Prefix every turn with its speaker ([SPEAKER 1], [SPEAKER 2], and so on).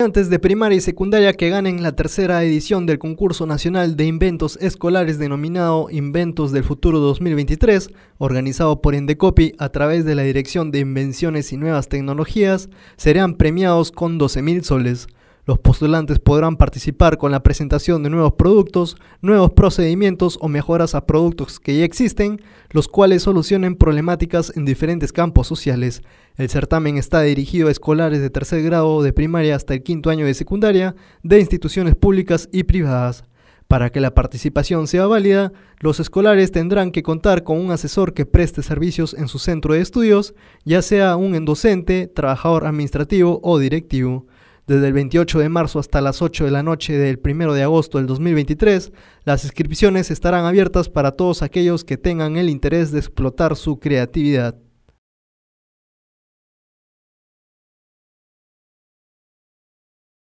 [SPEAKER 1] estudiantes de primaria y secundaria que ganen la tercera edición del concurso nacional de inventos escolares denominado Inventos del Futuro 2023, organizado por Endecopi a través de la Dirección de Invenciones y Nuevas Tecnologías, serán premiados con 12.000 soles. Los postulantes podrán participar con la presentación de nuevos productos, nuevos procedimientos o mejoras a productos que ya existen, los cuales solucionen problemáticas en diferentes campos sociales. El certamen está dirigido a escolares de tercer grado de primaria hasta el quinto año de secundaria de instituciones públicas y privadas. Para que la participación sea válida, los escolares tendrán que contar con un asesor que preste servicios en su centro de estudios, ya sea un docente, trabajador administrativo o directivo. Desde el 28 de marzo hasta las 8 de la noche del 1 de agosto del 2023, las inscripciones estarán abiertas para todos aquellos que tengan el interés de explotar su creatividad.